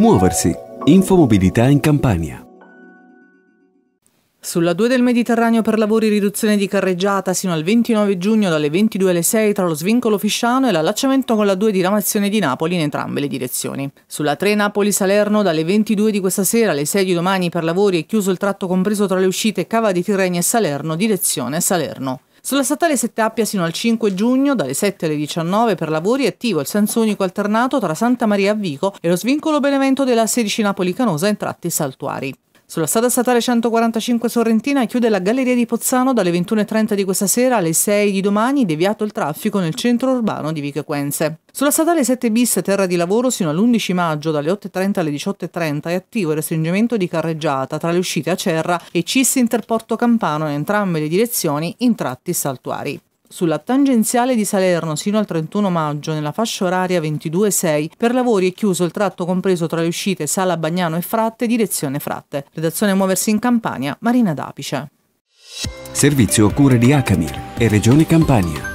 Muoversi. Infomobilità in Campania. Sulla 2 del Mediterraneo per lavori riduzione di carreggiata sino al 29 giugno dalle 22 alle 6 tra lo svincolo Fisciano e l'allacciamento con la 2 diramazione di Napoli in entrambe le direzioni. Sulla 3 Napoli-Salerno dalle 22 di questa sera alle 6 di domani per lavori è chiuso il tratto compreso tra le uscite Cava di Tirreni e Salerno direzione Salerno. Sulla statale 7 Appia sino al 5 giugno, dalle 7 alle 19 per lavori, è attivo il senso unico alternato tra Santa Maria a Vico e lo svincolo Benevento della 16 Napoli Canosa in tratti saltuari. Sulla strada statale 145 Sorrentina chiude la galleria di Pozzano dalle 21.30 di questa sera alle 6 di domani, deviato il traffico nel centro urbano di Vico Quenze. Sulla statale 7 bis terra di lavoro sino all'11 maggio dalle 8.30 alle 18.30 è attivo il restringimento di carreggiata tra le uscite a Cerra e Cis Interporto Campano in entrambe le direzioni in tratti saltuari sulla tangenziale di Salerno sino al 31 maggio nella fascia oraria 22.6 per lavori è chiuso il tratto compreso tra le uscite Sala Bagnano e Fratte direzione Fratte. Redazione Muoversi in Campania, Marina Dapice. Servizio a cure di Acamir e Regione Campania.